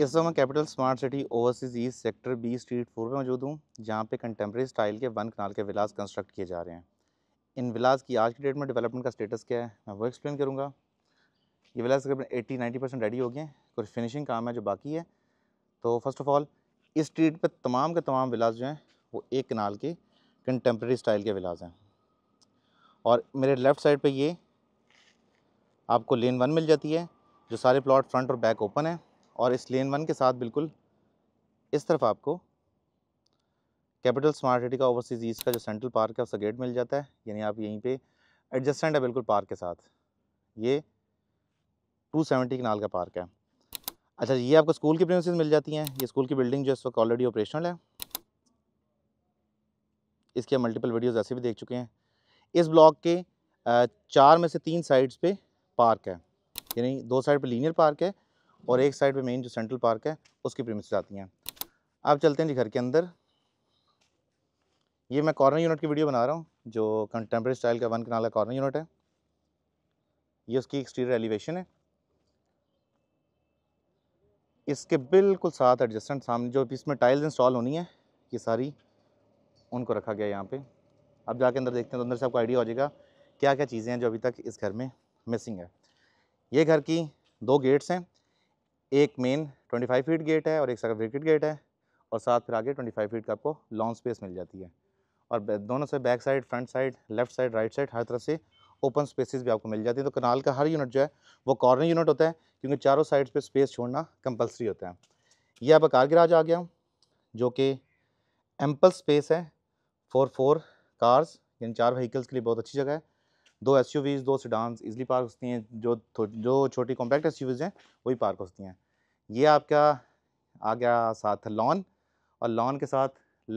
इस समय मैं capital smart city overseas east sector B street four में मौजूद हूँ जहाँ पे कंटेम्प्रेरी स्टाइल के वन कनाल के विलास कंस्ट्रक्ट किए जा रहे हैं इन विलास की आज की डेट में डेवलपमेंट का स्टेटस क्या है मैं वो एक्सप्लेन करूँगा ये विलास तकरीबन एट्टी नाइन्टी परसेंट रेडी हो गए हैं कुछ फिनिशिंग काम है जो बाकी है तो फर्स्ट ऑफ ऑल इस स्ट्रीट पर तमाम के तमाम विलास जो हैं वो एक कनाल के कंटेम्प्रेरी स्टाइल के विलास हैं और मेरे लेफ़्ट साइड पर ये आपको लेन वन मिल जाती है जो सारे प्लॉट फ्रंट और बैक ओपन है और इस लेन वन के साथ बिल्कुल इस तरफ आपको कैपिटल स्मार्ट सिटी का ओवरसीज़ ईस्ट का जो सेंट्रल पार्क है उसका गेट मिल जाता है यानी आप यहीं पे एडजस्टेंट है बिल्कुल पार्क के साथ ये 270 कनाल का पार्क है अच्छा ये आपको स्कूल की प्रिंसिस मिल जाती हैं ये स्कूल की बिल्डिंग जो इस वक्त ऑलरेडी ऑपरेशनल है इसके मल्टीपल वीडियोज़ ऐसे भी देख चुके हैं इस ब्लॉक के चार में से तीन साइड्स पे पार्क है यानी दो साइड पे लीनियर पार्क है और एक साइड पे मेन जो सेंट्रल पार्क है उसकी प्रीमिस आती हैं आप चलते हैं जी घर के अंदर ये मैं कॉर्नर यूनिट की वीडियो बना रहा हूँ जो कंटेम्प्रेरी स्टाइल का वन कनाला कॉर्नर यूनिट है ये उसकी एक्सटीरियर एलिवेशन है इसके बिल्कुल साथ एडजस्टेंट सामने जो इसमें टाइल्स इंस्टॉल होनी है ये सारी उनको रखा गया यहाँ पे अब जाके अंदर देखते हैं तो अंदर से आपको आइडिया हो जाएगा क्या क्या चीज़ें हैं जो अभी तक इस घर में मिसिंग है ये घर की दो गेट्स हैं एक मेन 25 फीट गेट है और एक सका विकेट गेट है और साथ फिर आगे 25 फीट का आपको लॉन्ग स्पेस मिल जाती है और दोनों से back side front side left side right side हर तरफ से ओपन स्पेसेस भी आपको मिल जाती है तो कनाल का हर यूनिट जो है वो कॉर्नर यूनिट होता है क्योंकि चारों साइड पर स्पेस छोड़ना कंपलसरी होता है ये आपका कार गिराज आ गया जो कि एम्पल स्पेस है फोर फोर कार्स यानी चार व्हीकल्स के लिए बहुत अच्छी जगह है दो एस दो सीडांस इजली पार्क होती हैं जो जो छोटी कॉम्पैक्ट एस हैं वही पार्क होती हैं ये आपका आ गया साथ लॉन और लॉन के साथ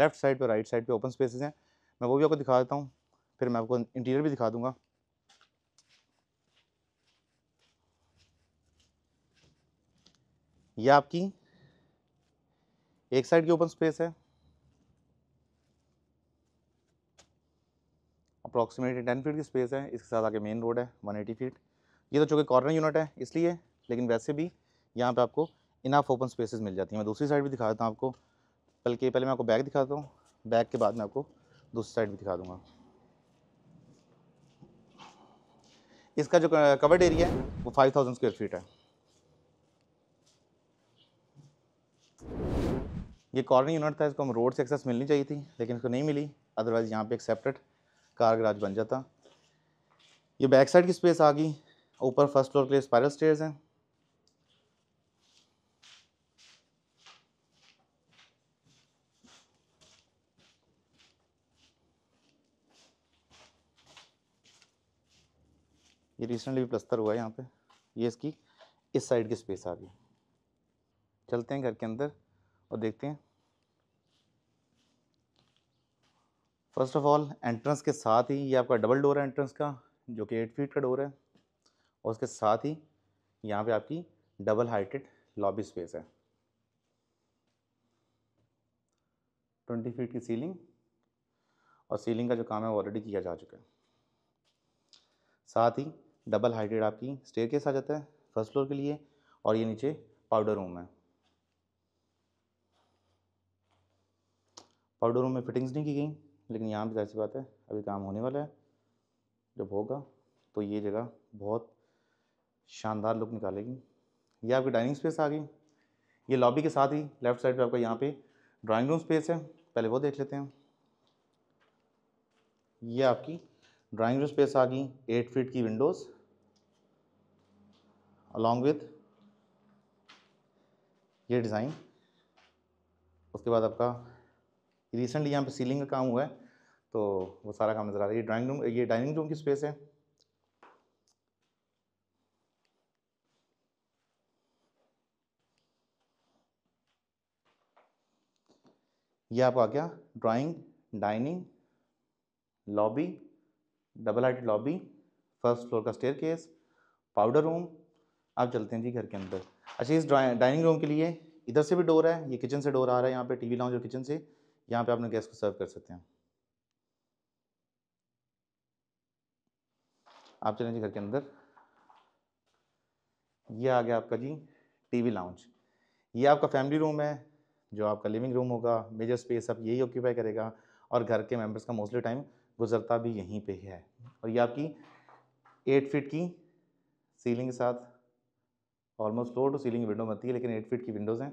लेफ्ट साइड पे राइट साइड पे ओपन स्पेसेस हैं मैं वो भी आपको दिखा देता हूँ फिर मैं आपको इंटीरियर भी दिखा दूँगा यह आपकी एक साइड की ओपन स्पेस है अप्रॉक्सीमेटली टेन फीट की स्पेस है इसके साथ आगे मेन रोड है वन एटी फीट ये तो चूँकि कॉर्नर यूनिट है इसलिए लेकिन वैसे भी यहाँ पर आपको इनाफ ओपन स्पेसेस मिल जाती हैं मैं दूसरी साइड भी दिखा देता हूँ आपको बल्कि पहले मैं आपको बैक दिखाता हूँ बैक के बाद मैं आपको दूसरी साइड भी दिखा दूँगा इसका जो कवर्ड एरिया है वो फाइव थाउजेंड स्क्वेयर फीट है ये कॉर्नर यूनिट था इसको हम रोड से एक्सेस मिलनी चाहिए थी लेकिन इसको नहीं मिली अदरवाइज़ यहाँ पे एक सेपरेट कार गराज बन जाता ये बैक साइड की स्पेस आ गई ऊपर फर्स्ट फ्लोर के लिए स्पायरल स्टेयर्स हैं ये रिसेंटली प्लस्तर हुआ है यहाँ पे ये इसकी इस साइड की स्पेस आ गई चलते हैं घर के अंदर और देखते हैं फर्स्ट ऑफ ऑल एंट्रेंस के साथ ही ये आपका डबल डोर है एंट्रेंस का जो कि एट फीट का डोर है और उसके साथ ही यहाँ पे आपकी डबल हाइटेड लॉबी स्पेस है ट्वेंटी फीट की सीलिंग और सीलिंग का जो काम है वो ऑलरेडी किया जा चुका है साथ ही डबल हाइटेड आपकी स्टेयर केस आ जाता है फर्स्ट फ्लोर के लिए और ये नीचे पाउडर रूम है पाउडर रूम में फिटिंग्स नहीं की गई लेकिन यहाँ भी ऐसी बात है अभी काम होने वाला है जब होगा तो ये जगह बहुत शानदार लुक निकालेगी ये आपकी डाइनिंग स्पेस आ गई ये लॉबी के साथ ही लेफ्ट साइड पे आपका यहाँ पे ड्राइंग रूम स्पेस है पहले वो देख लेते हैं ये आपकी ड्राइंग रूम स्पेस आ गई एट फीट की विंडोज़ अलॉन्ग विथ ये डिज़ाइन उसके बाद आपका रिसेंटली यहाँ पे सीलिंग का काम हुआ है तो वो सारा काम नज़र आ रहा है ये ड्राइंग रूम ये डाइनिंग रूम की स्पेस है ये आपको आ गया drawing dining lobby double height lobby first floor का स्टेयर केस पाउडर रूम आप चलते हैं जी घर के अंदर अच्छा इस डाइनिंग रूम के लिए इधर से भी डोर है ये किचन से डोर आ रहा है यहाँ पे टीवी लाउंज और किचन से यहाँ पे आपने गैस को सर्व कर सकते हैं आप चले जी घर के अंदर ये आ गया आपका जी टीवी लाउंज ये आपका फैमिली रूम है जो आपका लिविंग रूम होगा मेजर स्पेस आप यही ऑक्यूपाई करेगा और घर के मेंबर्स का मोस्टली टाइम गुजरता भी यहीं पे ही है और ये आपकी एट फीट की सीलिंग के साथ almost floor to ceiling window बनती है लेकिन एट फीट की विंडोज़ हैं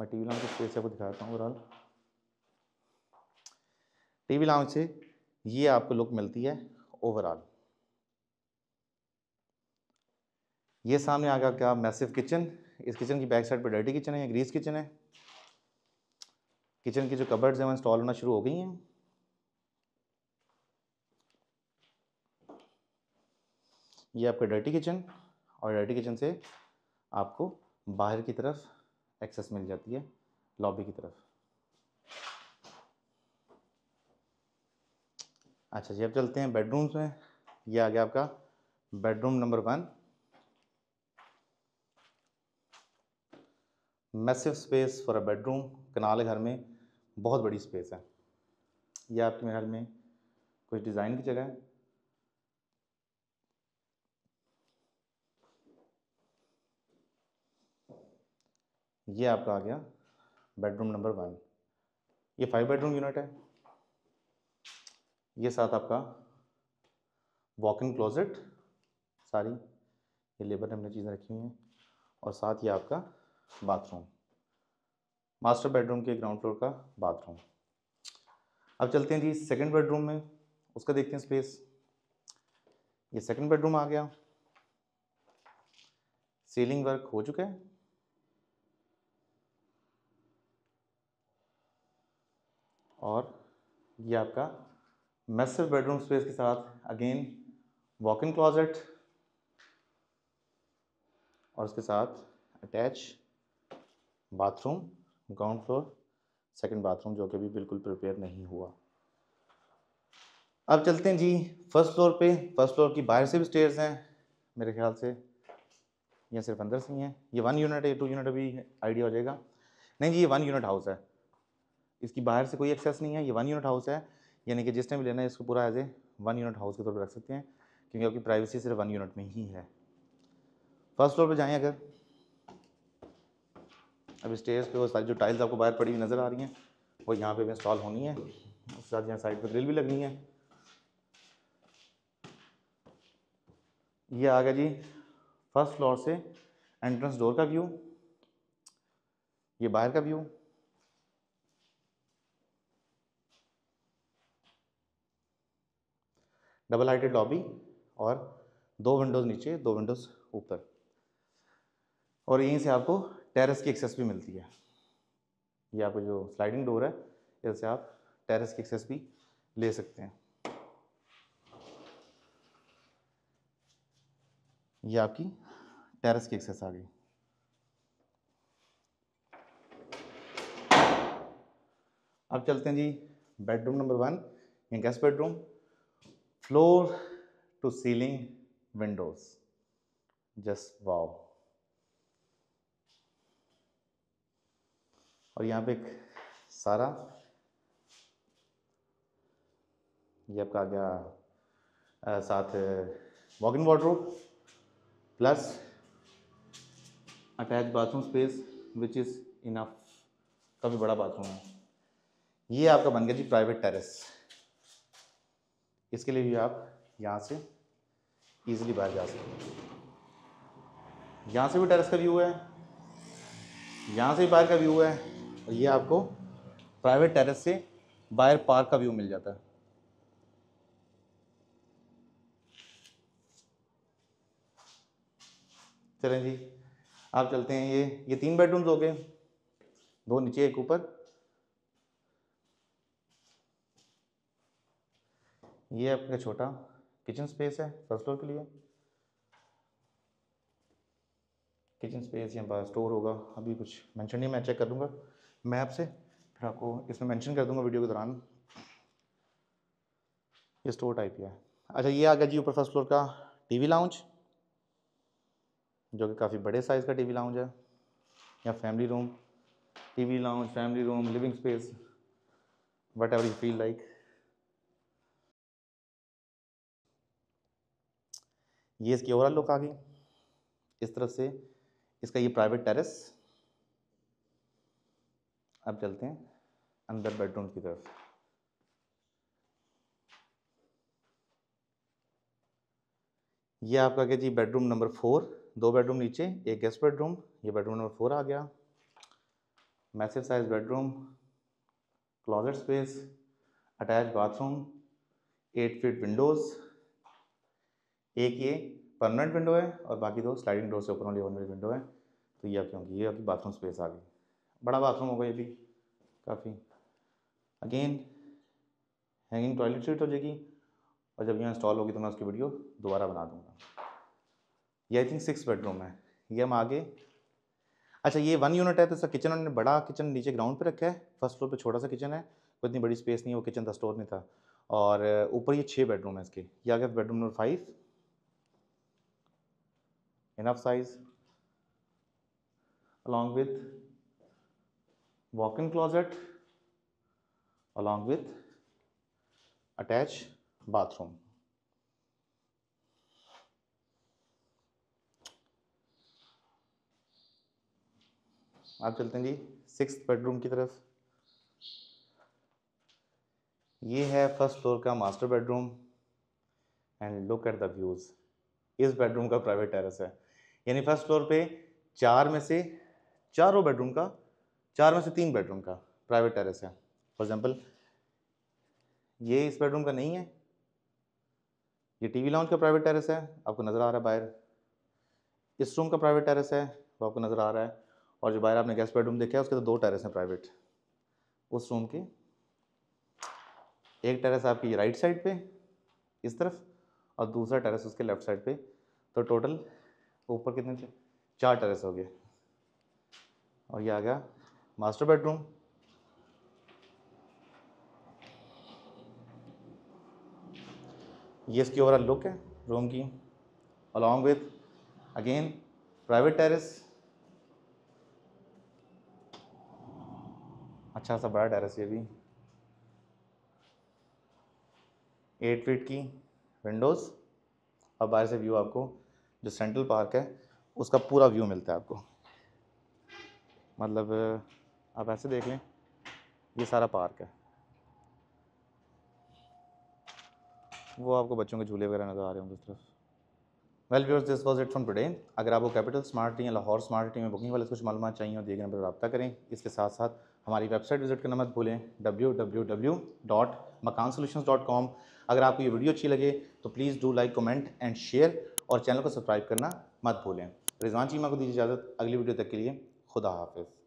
मैं टीवी वी से आपको दिखाता हूँ ओवरऑल टी वी लाउंज से ये आपको लुक मिलती है ओवरऑल ये सामने आ गया क्या मैसिव किचन इस किचन की बैक साइड पर डर्टी किचन है या ग्रीस किचन है किचन की जो कबर्ड्स हैं वो इंस्टॉल होना शुरू हो गई हैं ये आपका डर्टी किचन और डर्टी किचन से आपको बाहर की तरफ एक्सेस मिल जाती है लॉबी की तरफ अच्छा जी अब चलते हैं बेडरूम्स में ये आ गया आपका bedroom number one massive space for a bedroom kanal घर में बहुत बड़ी स्पेस है यह आपके घर ख्याल में कुछ डिज़ाइन की जगह है ये आपका आ गया बेडरूम नंबर वन ये फाइव बेडरूम यूनिट है ये साथ आपका वॉक इन क्लोजेट सारी ये लेबर ने हमने चीज़ें रखी हुई हैं और साथ ये आपका बाथरूम मास्टर बेडरूम के ग्राउंड फ्लोर का बाथरूम अब चलते हैं जी सेकंड बेडरूम में उसका देखते हैं स्पेस ये सेकंड बेडरूम आ गया सीलिंग वर्क हो चुका है और ये आपका मैसिव बेडरूम स्पेस के साथ अगेन वॉक इन क्लॉजेट और उसके साथ attach bathroom ground floor second bathroom जो कि अभी बिल्कुल प्रिपेयर नहीं हुआ अब चलते हैं जी फर्स्ट फ्लोर पे फर्स्ट फ्लोर की बाहर से भी स्टेयर्स हैं मेरे ख्याल से यह सिर्फ अंदर से ही हैं ये वन यूनिट है टू यूनिट अभी आइडिया हो जाएगा नहीं जी ये वन यूनिट हाउस है इसकी बाहर से कोई एक्सेस नहीं है ये वन यूनिट हाउस है यानी कि जिसने भी लेना है इसको पूरा as a one unit house के तौर पर रख सकते हैं क्योंकि आपकी प्राइवेसी सिर्फ वन यूनिट में ही है फर्स्ट फ्लोर पर जाएँ अगर अब स्टेज पे वो सारी जो टाइल्स आपको बाहर पड़ी हुई नज़र आ रही हैं वो यहाँ पर भी इंस्टॉल होनी है उसके साथ यहाँ साइड पर ग्रिल भी लगनी है ये आ गया जी फर्स्ट फ्लोर से एंट्रेंस डोर का व्यू ये बाहर का व्यू डबल हाइटेड लॉबी और दो विंडोज़ नीचे दो विंडोज़ ऊपर और यहीं से आपको टेरेस की एक्सेस भी मिलती है ये आपको जो स्लाइडिंग डोर है इससे आप टेरेस की एक्सेस भी ले सकते हैं ये आपकी टेरेस की एक्सेस आ गई अब चलते हैं जी बेडरूम नंबर वन या guest bedroom floor to ceiling windows just wow और यहाँ पे एक सारा ये आपका आ गया आ, साथ walk in wardrobe plus attach bathroom space which is enough काफ़ी बड़ा बाथरूम है ये आपका बन गया जी प्राइवेट टेरेस इसके लिए भी आप यहाँ से ईजिली बाहर जा सकते हैं यहाँ से भी टेरेस का व्यू है यहाँ से भी बाहर का व्यू है और ये आपको प्राइवेट टेरेस से बाहर पार्क का व्यू मिल जाता है चलें जी आप चलते हैं ये ये तीन बेडरूम्स हो गए दो नीचे एक ऊपर ये आपका छोटा किचन स्पेस है फर्स्ट फ्लोर के लिए किचन स्पेस यहाँ पर स्टोर होगा अभी कुछ मेंशन नहीं मैं चेक कर दूंगा मैप से फिर आपको इसमें मेंशन कर दूंगा वीडियो के दौरान ये स्टोर टाइप ही है अच्छा ये आ गया जी ऊपर फर्स्ट फ्लोर का टीवी लाउंज जो कि काफ़ी बड़े साइज़ का टीवी लाउंज है या family room TV lounge family room living space whatever you feel like ये इसकी ओवरऑल लुक आ गई इस तरफ से इसका ये प्राइवेट टेरेस अब चलते हैं अंदर बेडरूम की तरफ ये आपका क्या जी बेडरूम नंबर फोर दो बेडरूम नीचे एक गेस्ट बेडरूम ये बेडरूम नंबर फोर आ गया massive size bedroom closet space attach bathroom eight feet windows एक ये परमानेंट विंडो है और बाकी दो स्लाइडिंग डोर से ओपन वाली होने वाली विंडो है तो ये आपकी होंगी ये आपकी बाथरूम स्पेस आ गई बड़ा बाथरूम होगा ये भी काफ़ी अगेन हैंगिंग टॉयलेट सीट हो जाएगी और जब यहाँ इंस्टॉल होगी तो मैं उसकी वीडियो दोबारा बना दूँगा ये आई थिंक सिक्स बेडरूम है ये हम आगे अच्छा ये वन यूनिट है तो इसका किचन उन्होंने बड़ा किचन नीचे ग्राउंड पे रखा है फर्स्ट फ्लोर पे छोटा सा किचन है कोई इतनी बड़ी स्पेस नहीं है वो किचन था स्टोर नहीं था और ऊपर ये छः बेडरूम है इसके ये आ गया bedroom number five enough size along with walk-in closet along with attached bathroom. आप चलते हैं जी सिक्स बेडरूम की तरफ ये है फर्स्ट फ्लोर का master bedroom and look at the views इस बेडरूम का प्राइवेट टेरेस है यानी फर्स्ट फ्लोर पे चार में से चारों बेडरूम का चार में से तीन बेडरूम का प्राइवेट टेरेस है फॉर एग्जाम्पल ये इस बेडरूम का नहीं है ये टीवी लाउंज का प्राइवेट टेरेस है आपको नज़र आ रहा है बाहर इस रूम का प्राइवेट टेरेस है वो आपको नज़र आ रहा है और जो बाहर आपने गेस्ट बेडरूम देखा है उसके तो दो टेरेस हैं प्राइवेट उस रूम के एक टेरेस आपकी राइट साइड पे इस तरफ और दूसरा टेरेस उसके लेफ्ट साइड पे तो टोटल तो ऊपर कितने थे चार टेरेस हो गए और ये आ गया मास्टर बेडरूम ये इसकी ओवरऑल लुक है रूम की along with again private terrace अच्छा सा बड़ा टेरेस ये भी एट फीट की विंडोज़ और बाहर से व्यू आपको जो सेंट्रल पार्क है उसका पूरा व्यू मिलता है आपको मतलब आप ऐसे देख लें ये सारा पार्क है वो आपको बच्चों के झूले वगैरह नज़र आ रहे होंगे उस तरफ well viewers this was it from today अगर आपको कैपिटल स्मार्ट टी या लाहौर स्मार्ट टी में बुकिंग वाले कुछ मालूम चाहिए और दिए गए नंबर रबा करें इसके साथ साथ हमारी वेबसाइट विजिट करना मत भूलें W W W dot Makaan dot com अगर आपको ये वीडियो अच्छी लगे तो please do like comment and share और चैनल को सब्सक्राइब करना मत भूलें रिजवान चीमा को दीजिए इजाज़त अगली वीडियो तक के लिए खुदा हाफिज़